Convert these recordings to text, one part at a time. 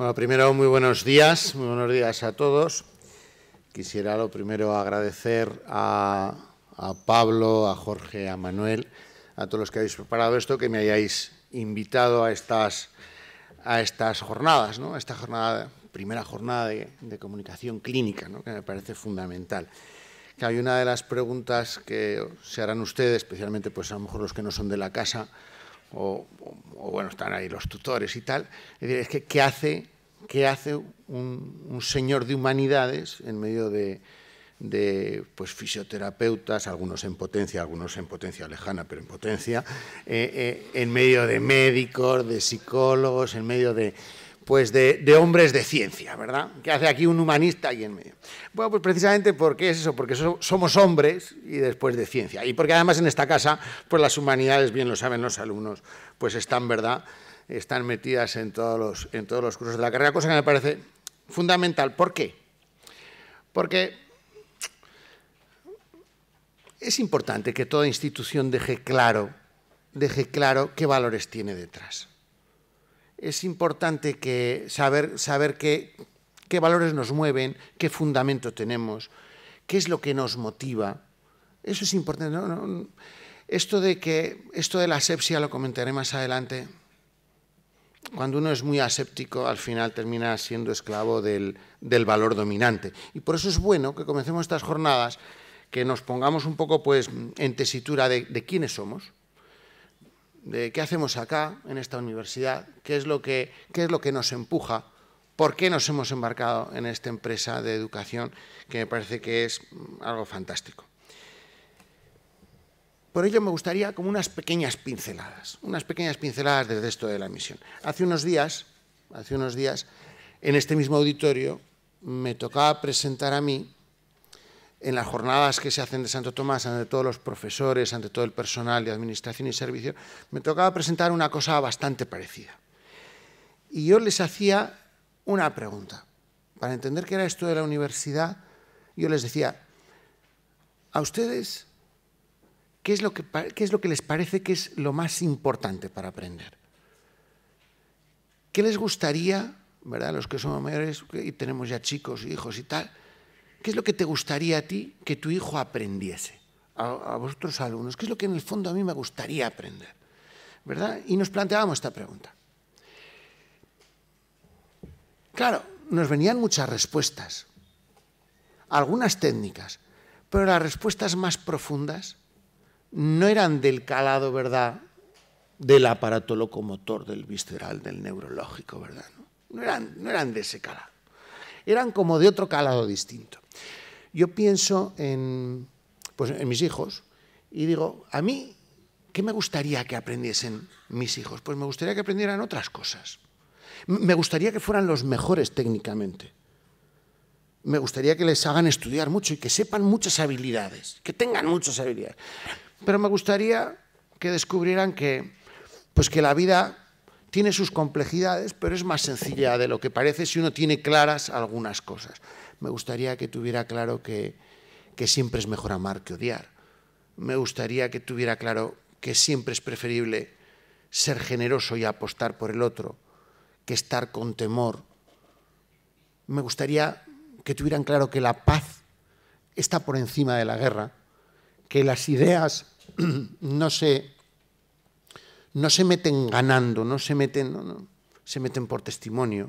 Bueno, primero, muy buenos días, muy buenos días a todos. Quisiera lo primero agradecer a, Pablo, a Jorge, a Manuel, a todos los que habéis preparado esto, que me hayáis invitado a estas, a estas jornadas, ¿no? esta jornada, primera jornada de, comunicación clínica, ¿no? que me parece fundamental. Que hay una de las preguntas que se harán ustedes, especialmente pues a lo mejor los que no son de la casa, o, bueno, están ahí los tutores y tal, es que ¿qué hace, qué hace un, señor de humanidades en medio de, pues, fisioterapeutas, algunos en potencia, algunos en potencia lejana, pero en potencia, eh, eh, en medio de médicos, de psicólogos, en medio de pues de, hombres de ciencia, ¿verdad? ¿Qué hace aquí un humanista ahí en medio? Bueno, pues precisamente porque es eso, porque somos hombres y después de ciencia. Y porque además en esta casa, pues las humanidades, bien lo saben los alumnos, pues están, ¿verdad? Están metidas en todos los, en todos los cursos de la carrera, cosa que me parece fundamental. ¿Por qué? Porque es importante que toda institución deje claro, deje claro qué valores tiene detrás es importante saber, qué, valores nos mueven, qué fundamento tenemos, qué es lo que nos motiva. Eso es importante. esto de que esto de la asepsia lo comentaré más adelante. Cuando uno es muy aséptico, al final termina siendo esclavo del, valor dominante. Y por eso es bueno que comencemos estas jornadas, que nos pongamos un poco pues, en tesitura de quiénes somos, de qué hacemos acá en esta universidad, qué es lo que, qué es lo que nos empuja, por qué nos hemos embarcado en esta empresa de educación, que me parece que es mm, algo fantástico. Por ello me gustaría como unas pequeñas pinceladas, unas pequeñas pinceladas desde esto de la misión. Hace unos días, hace unos días, en este mismo auditorio, me tocaba presentar a mí en las jornadas que se hacen de Santo Tomás, ante todos los profesores, ante todo el personal de administración y servicio, me tocaba presentar una cosa bastante parecida. Y yo les hacía una pregunta. Para entender qué era esto de la universidad, yo les decía, ¿a ustedes qué es lo que, qué es lo que les parece que es lo más importante para aprender? ¿Qué les gustaría, verdad, los que somos mayores y tenemos ya chicos, hijos y tal? ¿Qué es lo que te gustaría a ti que tu hijo aprendiese? A, vosotros alumnos, ¿qué es lo que en el fondo a mí me gustaría aprender? ¿Verdad? Y nos planteábamos esta pregunta. Claro, nos venían muchas respuestas, algunas técnicas, pero las respuestas más profundas no eran del calado, ¿verdad?, del aparato locomotor, del visceral, del neurológico, ¿verdad? No, eran, no eran de ese calado, eran como de otro calado distinto yo pienso en, pues, en mis hijos y digo, a mí, ¿qué me gustaría que aprendiesen mis hijos? Pues me gustaría que aprendieran otras cosas. Me gustaría que fueran los mejores técnicamente. Me gustaría que les hagan estudiar mucho y que sepan muchas habilidades, que tengan muchas habilidades. Pero me gustaría que descubrieran que, pues que la vida tiene sus complejidades, pero es más sencilla de lo que parece si uno tiene claras algunas cosas me gustaría que tuviera claro que, siempre es mejor amar que odiar. Me gustaría que tuviera claro que siempre es preferible ser generoso y apostar por el otro que estar con temor. Me gustaría que tuvieran claro que la paz está por encima de la guerra, que las ideas no se, no se meten ganando, no se meten, no, se meten por testimonio,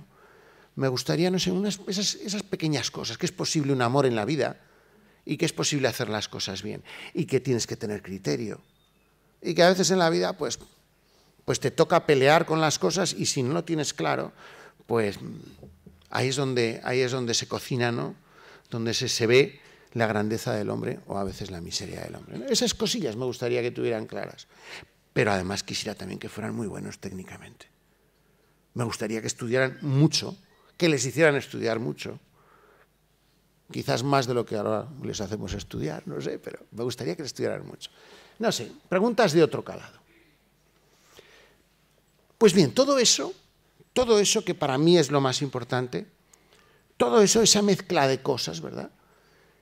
me gustaría, no sé, esas, pequeñas cosas, que es posible un amor en la vida y que es posible hacer las cosas bien y que tienes que tener criterio y que a veces en la vida pues, pues te toca pelear con las cosas y si no lo tienes claro, pues ahí es donde, ahí es donde se cocina, ¿no? donde se, ve la grandeza del hombre o a veces la miseria del hombre. Esas cosillas me gustaría que tuvieran claras, pero además quisiera también que fueran muy buenos técnicamente. Me gustaría que estudiaran mucho que les hicieran estudiar mucho. Quizás más de lo que ahora les hacemos estudiar, no sé, pero me gustaría que les estudiaran mucho. No sé, preguntas de otro calado. Pues bien, todo eso, todo eso que para mí es lo más importante, todo eso, esa mezcla de cosas, ¿verdad?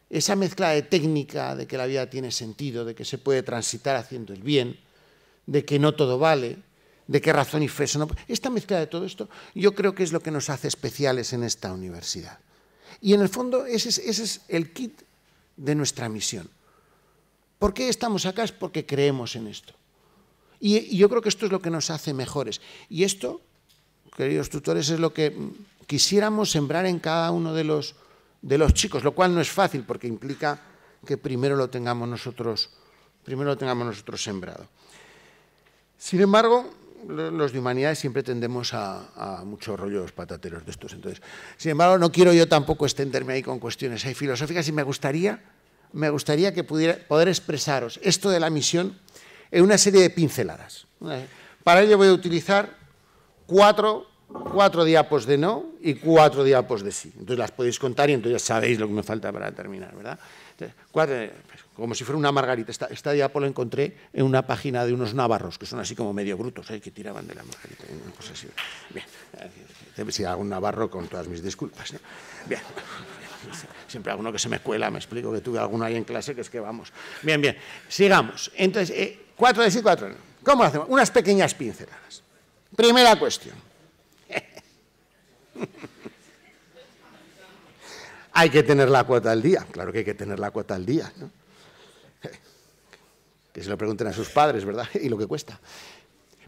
Esa mezcla de técnica, de que la vida tiene sentido, de que se puede transitar haciendo el bien, de que no todo vale, de qué razón y fe Esta mezcla de todo esto yo creo que es lo que nos hace especiales en esta universidad. Y en el fondo ese es, el kit de nuestra misión. ¿Por qué estamos acá? Es porque creemos en esto. Y, y yo creo que esto es lo que nos hace mejores. Y esto, queridos tutores, es lo que mm, quisiéramos sembrar en cada uno de los, de los chicos, lo cual no es fácil porque implica que primero lo tengamos nosotros, primero lo tengamos nosotros sembrado. Sin embargo, los de humanidades siempre tendemos a, a, muchos rollos patateros de estos. Entonces, sin embargo, no quiero yo tampoco extenderme ahí con cuestiones ahí eh, filosóficas y me gustaría, me gustaría que pudiera poder expresaros esto de la misión en una serie de pinceladas. Eh, para ello voy a utilizar cuatro, cuatro diapos de no y cuatro diapos de sí. Entonces las podéis contar y entonces sabéis lo que me falta para terminar, ¿verdad? cuatro, pues, como si fuera una margarita. Esta, diapo la encontré en una página de unos navarros, que son así como medio brutos, ¿eh? que tiraban de la margarita. Bien, eh, si hago un navarro, con todas mis disculpas. Bien, siempre alguno que se me cuela, me explico que tuve alguno ahí en clase, que es que vamos. Bien, bien, sigamos. Entonces, eh, cuatro de sí, cuatro ¿Cómo lo hacemos? Unas pequeñas pinceladas. Primera cuestión. hay que tener la cuota al día, claro que hay que tener la cuota al día. ¿no? Que se lo pregunten a sus padres, ¿verdad? Y lo que cuesta.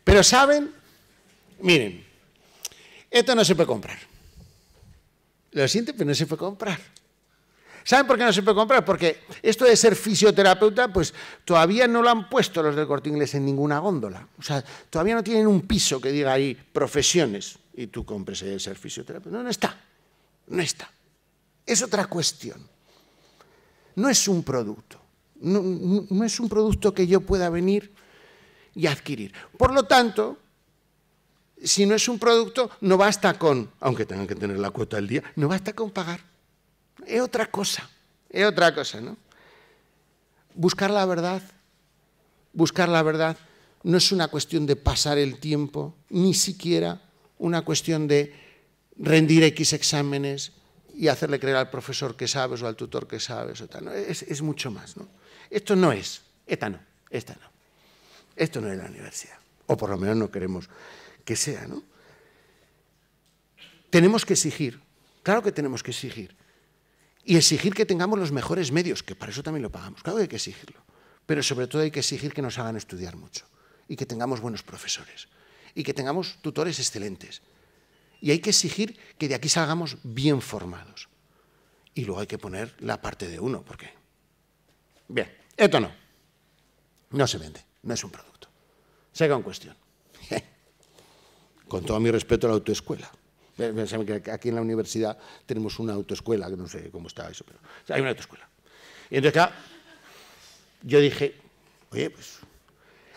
Pero saben, miren, esto no se puede comprar. Lo siento, pero no se puede comprar. ¿Saben por qué no se puede comprar? Porque esto de ser fisioterapeuta, pues todavía no lo han puesto los del corte inglés en ninguna góndola. O sea, todavía no tienen un piso que diga ahí profesiones y tú compres el ser fisioterapeuta. No, no está. No está. Es otra cuestión. No es un producto no, es un producto que yo pueda venir y adquirir. Por lo tanto, si no es un producto, no basta con, aunque tengan que tener la cuota del día, no basta con pagar. Es otra cosa, es otra cosa, ¿no? Buscar la verdad, buscar la verdad no es una cuestión de pasar el tiempo, ni siquiera una cuestión de rendir X exámenes, y hacerle creer al profesor que sabes o al tutor que sabes. O tal, ¿no? es, mucho más. ¿no? Esto no es, esta no, esta no. Esto no es la universidad, o por lo menos no queremos que sea. ¿no? Tenemos que exigir, claro que tenemos que exigir, y exigir que tengamos los mejores medios, que para eso también lo pagamos, claro que hay que exigirlo, pero sobre todo hay que exigir que nos hagan estudiar mucho y que tengamos buenos profesores y que tengamos tutores excelentes y hay que exigir que de aquí salgamos bien formados. Y luego hay que poner la parte de uno, porque... Bien, esto no. No se vende, no es un producto. Se en cuestión. Con todo mi respeto a la autoescuela. que Aquí en la universidad tenemos una autoescuela, que no sé cómo está eso, pero hay una autoescuela. Y entonces, yo dije, oye, pues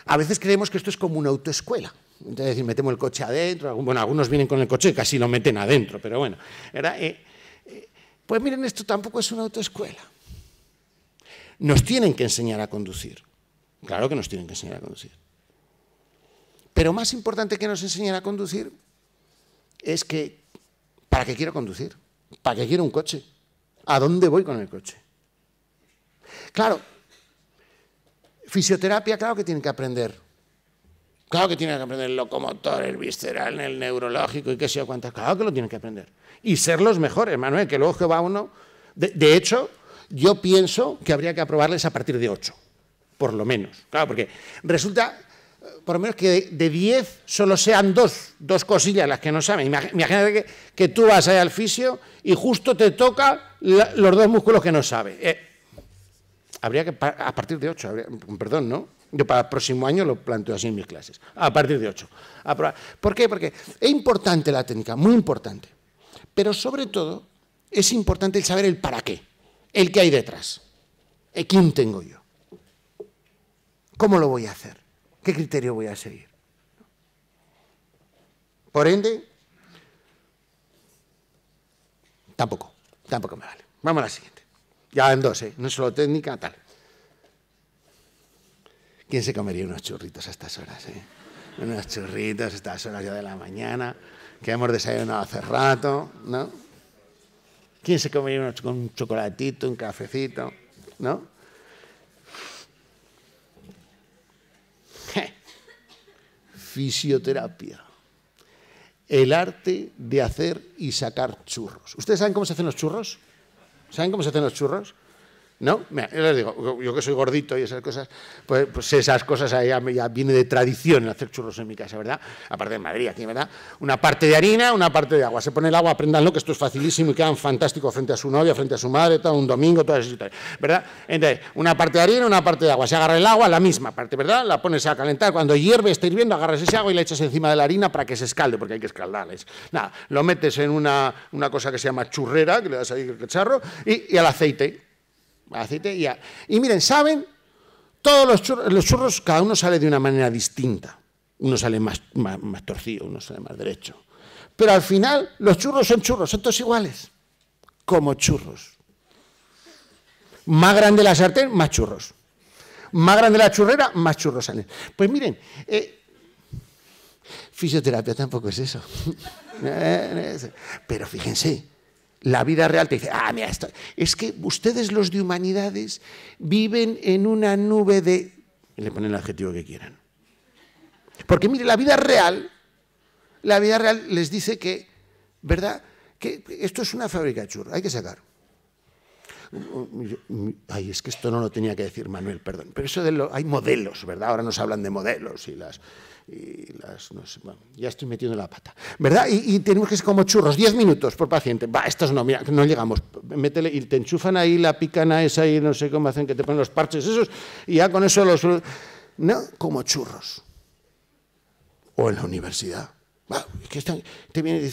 a veces creemos que esto es como una autoescuela. Entonces, decir, metemos el coche adentro. Bueno, algunos vienen con el coche y casi lo meten adentro, pero bueno. Eh, eh, pues miren, esto tampoco es una autoescuela. Nos tienen que enseñar a conducir. Claro que nos tienen que enseñar a conducir. Pero más importante que nos enseñen a conducir es que, ¿para qué quiero conducir? ¿Para qué quiero un coche? ¿A dónde voy con el coche? Claro, fisioterapia, claro que tienen que aprender Claro que tienen que aprender el locomotor, el visceral, el neurológico y qué sé yo cuántas. Claro que lo tienen que aprender. Y ser los mejores, Manuel, que luego que va uno. De, hecho, yo pienso que habría que aprobarles a partir de 8, por lo menos. Claro, porque resulta, eh, por lo menos que de 10 solo sean dos, dos cosillas las que no saben. Imagínate que, tú vas ahí al fisio y justo te toca los dos músculos que no sabes. Eh, habría que, a partir de 8, perdón, ¿no? Yo para el próximo año lo planteo así en mis clases, a partir de 8. ¿Por qué? Porque es importante la técnica, muy importante. Pero sobre todo es importante el saber el para qué, el que hay detrás, el eh, quién tengo yo, cómo lo voy a hacer, qué criterio voy a seguir. Por ende, tampoco, tampoco me vale. Vamos a la siguiente. Ya en dos, ¿eh? no solo técnica, tal. ¿Quién se comería unos churritos a estas horas? Eh? Unos churritos a estas horas ya de la mañana, que hemos desayunado hace rato, ¿no? ¿Quién se comería unos, un chocolatito, un cafecito, ¿no? Fisioterapia. El arte de hacer y sacar churros. ¿Ustedes saben cómo se hacen los churros? ¿Saben cómo se hacen los churros? ¿No? yo les digo, yo que soy gordito y esas cosas, pues, pues esas cosas ya, ya, viene de tradición hacer churros en mi casa, ¿verdad? Aparte de Madrid, ¿verdad? Una parte de harina, una parte de agua. Se pone el agua, aprendanlo, que esto es facilísimo y quedan fantásticos frente a su novia, frente a su madre, todo un domingo, todas esas historias, ¿verdad? Entonces, una parte de harina, una parte de agua. Se agarra el agua, la misma parte, ¿verdad? La pones a calentar. Cuando hierve, está hirviendo, agarras ese agua y la echas encima de la harina para que se escalde, porque hay que escaldarles. Nada, lo metes en una, cosa que se llama churrera, que le das ahí el cacharro, y, y al aceite y, miren, ¿saben? Todos los churros, los churros, cada uno sale de una manera distinta. Uno sale más, torcido, uno sale más derecho. Pero al final, los churros son churros, son todos iguales. Como churros. Más grande la sartén, más churros. Más grande la churrera, más churros salen. Pues miren, eh, fisioterapia tampoco es eso. Eh, eh, Pero fíjense, la vida real te dice, ah, mira, esto. es que ustedes los de humanidades viven en una nube de... Y le ponen el adjetivo que quieran. Porque mire, la vida real, la vida real les dice que, ¿verdad? Que esto es una fábrica de hay que sacar. Uh, ay, es que esto no lo tenía que decir Manuel, perdón. Pero eso de los... hay modelos, ¿verdad? Ahora nos hablan de modelos y las... Y las no sé, bueno, ya estoy metiendo la pata, ¿verdad? Y, tenemos que ser como churros, 10 minutos por paciente. Va, estos no, mira, no llegamos. Métele y te enchufan ahí la picana esa y no sé cómo hacen que te ponen los parches esos y ya con eso los... No, como churros. O en la universidad. Va, que están, te viene y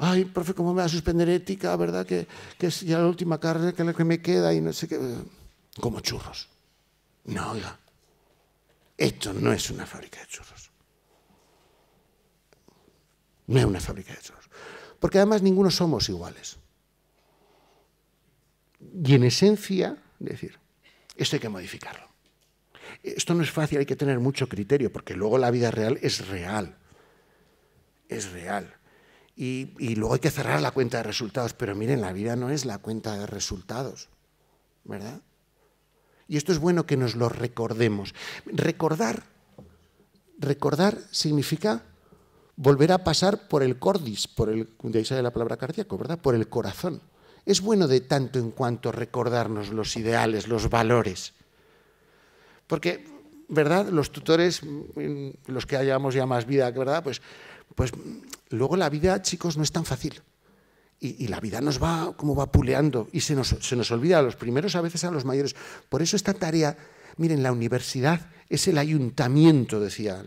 ay, profe, ¿cómo me va a suspender ética? ¿Verdad? Que, es ya la última carrera que, la que me queda y no sé qué. Como churros. No, oiga, esto no es una fábrica de churros. No es una fábrica de churros. Porque además ninguno somos iguales. Y en esencia, decir, esto hay que modificarlo. Esto no es fácil, hay que tener mucho criterio, porque luego la vida real es real. Es real y, luego hay que cerrar la cuenta de resultados. Pero miren, la vida no es la cuenta de resultados, ¿verdad? Y esto es bueno que nos lo recordemos. Recordar, recordar significa volver a pasar por el cordis, por el, de la palabra cardíaco, ¿verdad? Por el corazón. Es bueno de tanto en cuanto recordarnos los ideales, los valores. Porque ¿verdad? Los tutores, mm, los que hayamos ya más vida, ¿verdad? Pues pues luego la vida, chicos, no es tan fácil. Y, la vida nos va como va puleando y se nos, olvida a los primeros, a veces a los mayores. Por eso esta tarea, miren, la universidad es el ayuntamiento, decían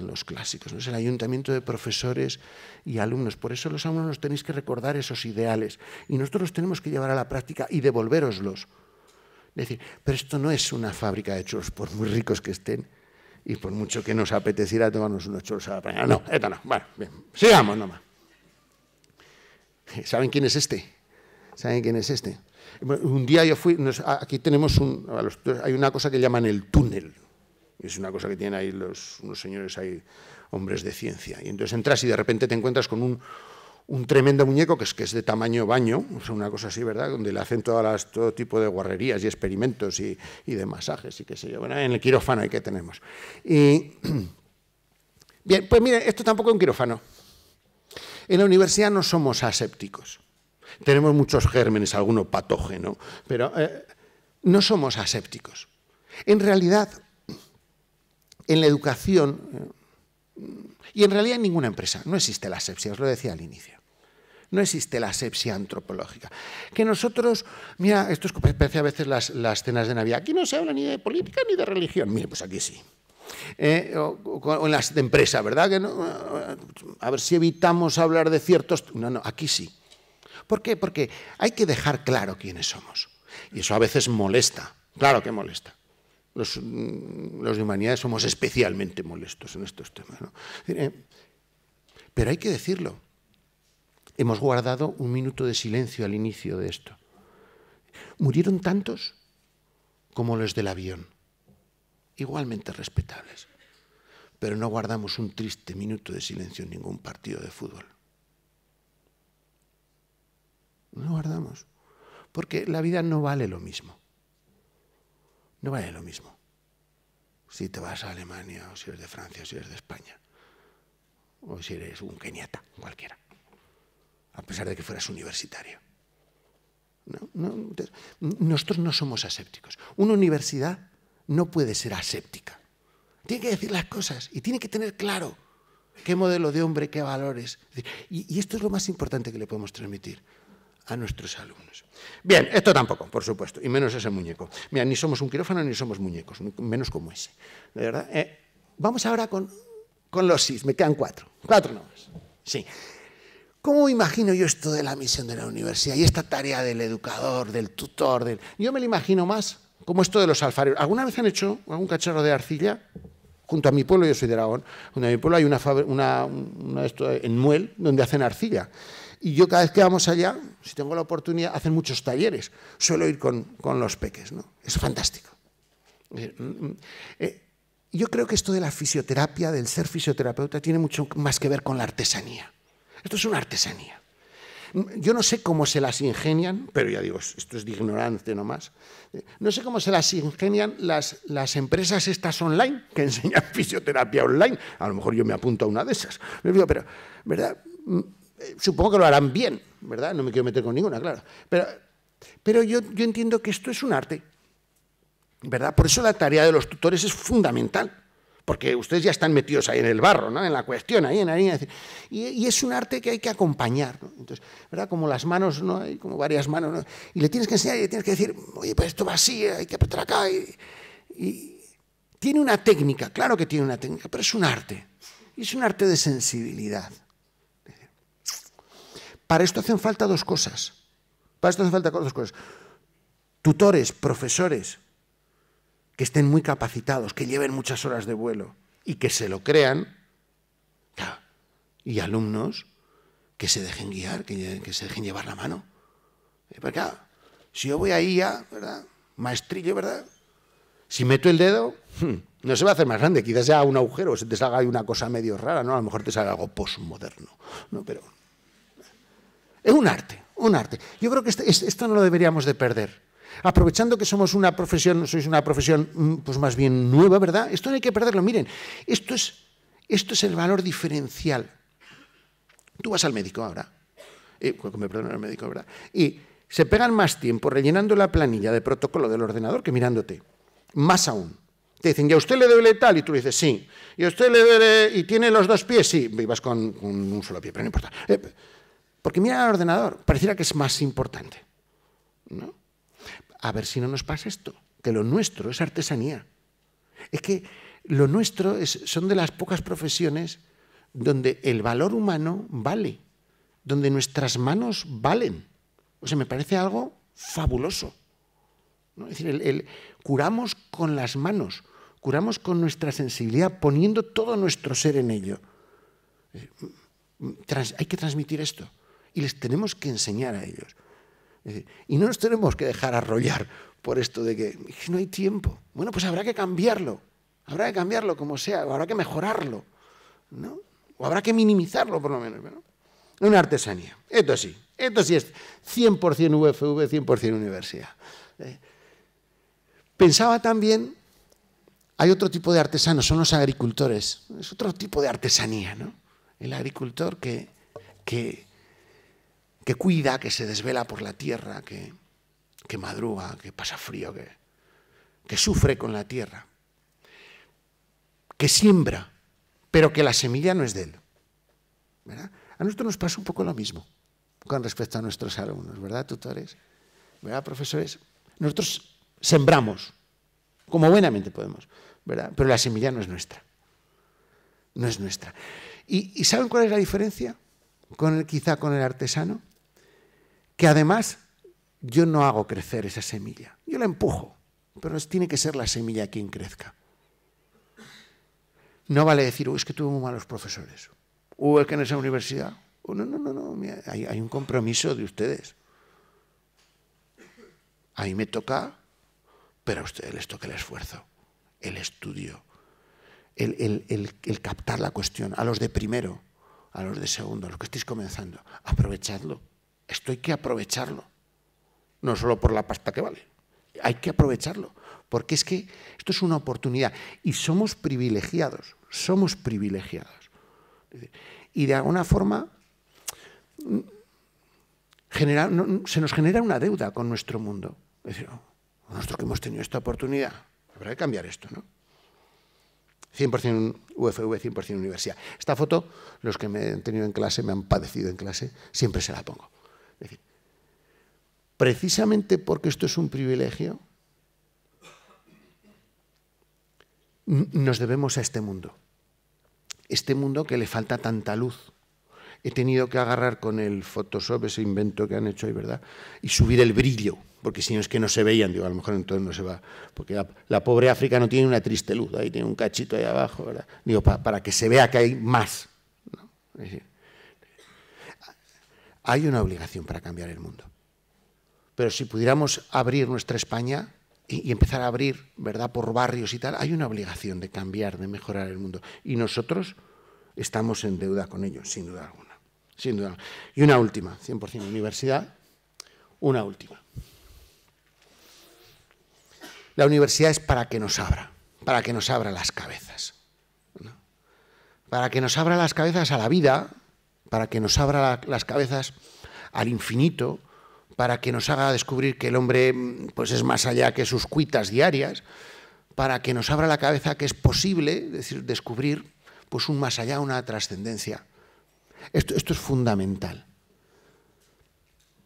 los clásicos, es el ayuntamiento de profesores y alumnos. Por eso los alumnos tenéis que recordar esos ideales y nosotros los tenemos que llevar a la práctica y devolveroslos. Es decir, pero esto no es una fábrica de churros, por muy ricos que estén y por mucho que nos apeteciera tomarnos unos chorros a la mañana, No, esto no. Bueno, bien, sigamos nomás. ¿Saben quién es este? ¿Saben quién es este? Un día yo fui, aquí tenemos un, hay una cosa que llaman el túnel. Es una cosa que tienen ahí los, unos señores, hay hombres de ciencia. Y entonces entras y de repente te encuentras con un, un tremendo muñeco que es, que es de tamaño baño, una cosa así, ¿verdad? Donde le hacen todo tipo de guarrerías y experimentos y, de masajes y qué sé yo. Bueno, en el quirófano hay que tenemos. Y, bien, pues mire, esto tampoco es un quirófano. En la universidad no somos asépticos. Tenemos muchos gérmenes, alguno patógeno, pero eh, no somos asépticos. En realidad, en la educación eh, y en realidad en ninguna empresa. No existe la asepsia, os lo decía al inicio. No existe la asepsia antropológica. Que nosotros, mira, esto es que parece a veces las, las cenas de Navidad. Aquí no se habla ni de política ni de religión. Mire, pues aquí sí. Eh, o, en las de empresa, ¿verdad? Que no, a ver si evitamos hablar de ciertos... No, no, aquí sí. ¿Por qué? Porque hay que dejar claro quiénes somos. Y eso a veces molesta. Claro que molesta. Mm, los, de humanidades somos especialmente molestos en estos temas. Eh, pero hay que decirlo. Hemos guardado un minuto de silencio al inicio de esto. Murieron tantos como los del avión, igualmente respetables. Pero no guardamos un triste minuto de silencio en ningún partido de fútbol. No guardamos. Porque la vida no vale lo mismo no vale lo mismo si te vas a Alemania o si eres de Francia o si eres de España o si eres un keniata, cualquiera, a pesar de que fueras universitario. No, no, nosotros no somos asépticos. Una universidad no puede ser aséptica. Tiene que decir las cosas y tiene que tener claro qué modelo de hombre, qué valores. y esto es lo más importante que le podemos transmitir a nuestros alumnos. Bien, esto tampoco, por supuesto, y menos ese muñeco. Mira, ni somos un quirófano ni somos muñecos, menos como ese. ¿De verdad? Eh, vamos ahora con, con los SIS, me quedan cuatro, cuatro nomás. Sí. ¿Cómo imagino yo esto de la misión de la universidad y esta tarea del educador, del tutor? Del... Yo me lo imagino más como esto de los alfareros. ¿Alguna vez han hecho algún cacharro de arcilla? Junto a mi pueblo, yo soy de Aragón, junto a mi pueblo hay una, una, esto en Muel donde hacen arcilla. Y yo cada vez que vamos allá, si tengo la oportunidad, hacen muchos talleres. Suelo ir con, los peques, ¿no? Es fantástico. Eh, mm, mm. Eh, yo creo que esto de la fisioterapia, del ser fisioterapeuta, tiene mucho más que ver con la artesanía. Esto es una artesanía. Mm, yo no sé cómo se las ingenian, pero ya digo, esto es de ignorante nomás. Eh, no sé cómo se las ingenian las, las empresas estas online que enseñan fisioterapia online. A lo mejor yo me apunto a una de esas. Pero, ¿verdad? Eh, supongo que lo harán bien, ¿verdad? No me quiero meter con ninguna, claro. Pero, yo, entiendo que esto es un arte, ¿verdad? Por eso la tarea de los tutores es fundamental porque ustedes ya están metidos ahí en el barro, ¿no? en la cuestión, ahí en la línea. Y, es un arte que hay que acompañar. Entonces, ¿verdad? Como las manos, ¿no? hay como varias manos, ¿no? y le tienes que enseñar y le tienes que decir, oye, pues esto va así, eh, hay que apretar acá. Y, y, tiene una técnica, claro que tiene una técnica, pero es un arte. es un arte de sensibilidad. Para esto hacen falta dos cosas. Para esto hacen falta dos cosas. Tutores, profesores, que estén muy capacitados, que lleven muchas horas de vuelo y que se lo crean. Y alumnos que se dejen guiar, que, se dejen llevar la mano. Eh, porque si yo voy ahí ya, ¿verdad? Maestrillo, ¿verdad? Si meto el dedo, hmm, no se va a hacer más grande, quizás sea un agujero, se te salga una cosa medio rara, ¿no? A lo mejor te salga algo postmoderno, ¿no? Pero es un arte, un arte. Yo creo que este, esto, no lo deberíamos de perder. Aprovechando que somos una profesión, sois una profesión mm, pues más bien nueva, ¿verdad? Esto no hay que perderlo. Miren, esto es, esto es el valor diferencial. Tú vas al médico ahora, eh, médico, Y se pegan más tiempo rellenando la planilla de protocolo del ordenador que mirándote. Más aún. Te dicen, ¿y a usted le duele tal? Y tú le dices, sí. ¿Y a usted le duele y tiene los dos pies? Sí. Vivas con, con un solo pie, pero no importa. Eh, porque mira el ordenador pareciera que es más importante. ¿no? A ver si no nos pasa esto, que lo nuestro es artesanía. Es que lo nuestro son de las pocas profesiones donde el valor humano vale, donde nuestras manos valen. O sea, me parece algo fabuloso. Es decir, curamos con las manos, curamos con nuestra sensibilidad, poniendo todo nuestro ser en ello. Eh, mm, hay que transmitir esto y les tenemos que enseñar a ellos. y no nos tenemos que dejar arrollar por esto de que no hay tiempo. Bueno, pues habrá que cambiarlo. Habrá que cambiarlo como sea, habrá que mejorarlo. ¿no? O habrá que minimizarlo por lo menos. ¿no? Una artesanía. Esto sí. Esto sí es 100% UFV, 100% universidad. Eh, pensaba también, hay otro tipo de artesanos, son los agricultores. Es otro tipo de artesanía, ¿no? El agricultor que, que que cuida, que se desvela por la tierra, que, que madruga, que pasa frío, que, que sufre con la tierra, que siembra, pero que la semilla no es de él. ¿verdad? A nosotros nos pasa un poco lo mismo con respecto a nuestros alumnos, ¿verdad, tutores? ¿Verdad, profesores? Nosotros sembramos, como buenamente podemos, ¿verdad? Pero la semilla no es nuestra. No es nuestra. ¿Y, saben cuál es la diferencia con quizá con el artesano? que además yo no hago crecer esa semilla, yo la empujo, pero tiene que ser la semilla quien crezca. No vale decir, es que tuve muy malos profesores, o es que en esa universidad, no, no, no, no, hay, un compromiso de ustedes. A mí me toca, pero a ustedes les toca el esfuerzo, el estudio, el, el, el, el captar la cuestión, a los de primero, a los de segundo, a los que estéis comenzando, aprovechadlo esto hay que aprovecharlo, no solo por la pasta que vale, hay que aprovecharlo, porque es que esto es una oportunidad y somos privilegiados, somos privilegiados. Y de alguna forma mm, genera, se nos genera una deuda con nuestro mundo. Es decir, oh, nosotros que hemos tenido esta oportunidad, habrá que cambiar esto, ¿no? 100% UFV, 100% universidad. Esta foto, los que me han tenido en clase, me han padecido en clase, siempre se la pongo. Es decir, precisamente porque esto es un privilegio, nos debemos a este mundo. Este mundo que le falta tanta luz. He tenido que agarrar con el Photoshop ese invento que han hecho ahí, ¿verdad? Y subir el brillo, porque si no es que no se veían, digo, a lo mejor entonces no se va. Porque la, pobre África no tiene una triste luz, ahí tiene un cachito ahí abajo, ¿verdad? Digo, para que se vea que hay más. ¿no? Es decir, hay una obligación para cambiar el mundo. Pero si pudiéramos abrir nuestra España y, empezar a abrir, ¿verdad?, por barrios y tal, hay una obligación de cambiar, de mejorar el mundo. Y nosotros estamos en deuda con ellos, sin duda alguna. Sin duda. Y una última, 100% universidad, una última. La universidad es para que nos abra, para que nos abra las cabezas. Para que nos abra las cabezas a la vida, para que nos abra las cabezas al infinito, para que nos haga descubrir que el hombre pues, es más allá que sus cuitas diarias, para que nos abra la cabeza que es posible decir, descubrir pues, un más allá, una trascendencia. Esto, esto es fundamental.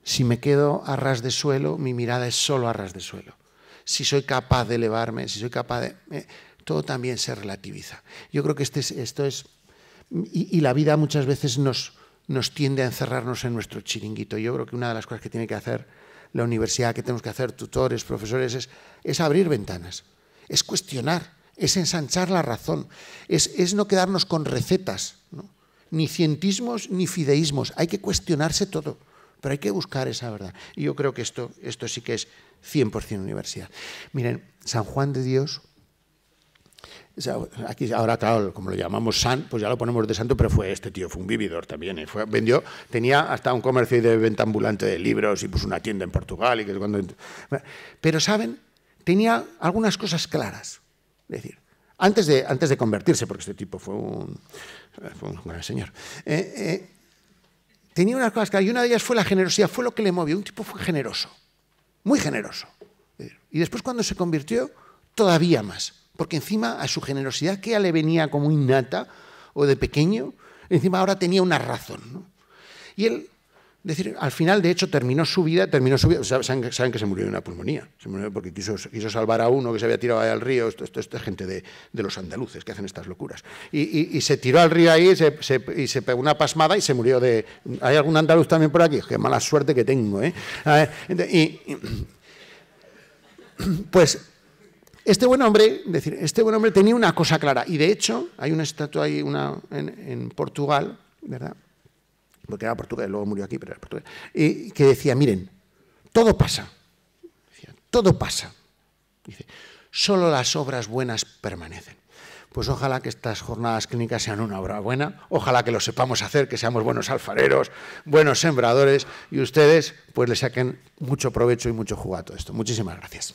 Si me quedo a ras de suelo, mi mirada es solo a ras de suelo. Si soy capaz de elevarme, si soy capaz de... Eh, todo también se relativiza. Yo creo que este esto es y, la vida muchas veces nos, nos tiende a encerrarnos en nuestro chiringuito. Yo creo que una de las cosas que tiene que hacer la universidad, que tenemos que hacer tutores, profesores, es, es abrir ventanas, es cuestionar, es ensanchar la razón, es, no quedarnos con recetas, ni cientismos ni fideísmos. Hay que cuestionarse todo, pero hay que buscar esa verdad. Y yo creo que esto, esto sí que es 100% universidad. Miren, San Juan de Dios Aquí ahora, tal como lo llamamos san, pues ya lo ponemos de santo, pero fue este tío, fue un vividor también. ¿eh? vendió, tenía hasta un comercio de venta ambulante de libros y pues una tienda en Portugal. Y que cuando, pero, ¿saben? Tenía algunas cosas claras. decir, antes de, antes de convertirse, porque este tipo fue un, fue señor, eh, eh, tenía unas cosas claras y una de ellas fue la generosidad, fue lo que le movió. Un tipo fue generoso, muy generoso. Y después cuando se convirtió, todavía más porque encima a su generosidad que ya le venía como innata o de pequeño, encima ahora tenía una razón. Y él, decir, al final, de hecho, terminó su vida, terminó su vida, saben, que se murió de una pulmonía, porque quiso, salvar a uno que se había tirado ahí al río, esto, esto, gente de, los andaluces que hacen estas locuras, y, se tiró al río ahí se, y se pegó una pasmada y se murió de... ¿Hay algún andaluz también por aquí? Qué mala suerte que tengo, ¿eh? y, pues este buen hombre, decir, este buen hombre tenía una cosa clara, y de hecho hay una estatua ahí en, Portugal, ¿verdad? Porque era portugués, luego murió aquí, pero era portugués, y que decía, miren, todo pasa, todo pasa. Dice, solo las obras buenas permanecen. Pues ojalá que estas jornadas clínicas sean una obra buena, ojalá que lo sepamos hacer, que seamos buenos alfareros, buenos sembradores y ustedes pues le saquen mucho provecho y mucho jugo a esto. Muchísimas gracias.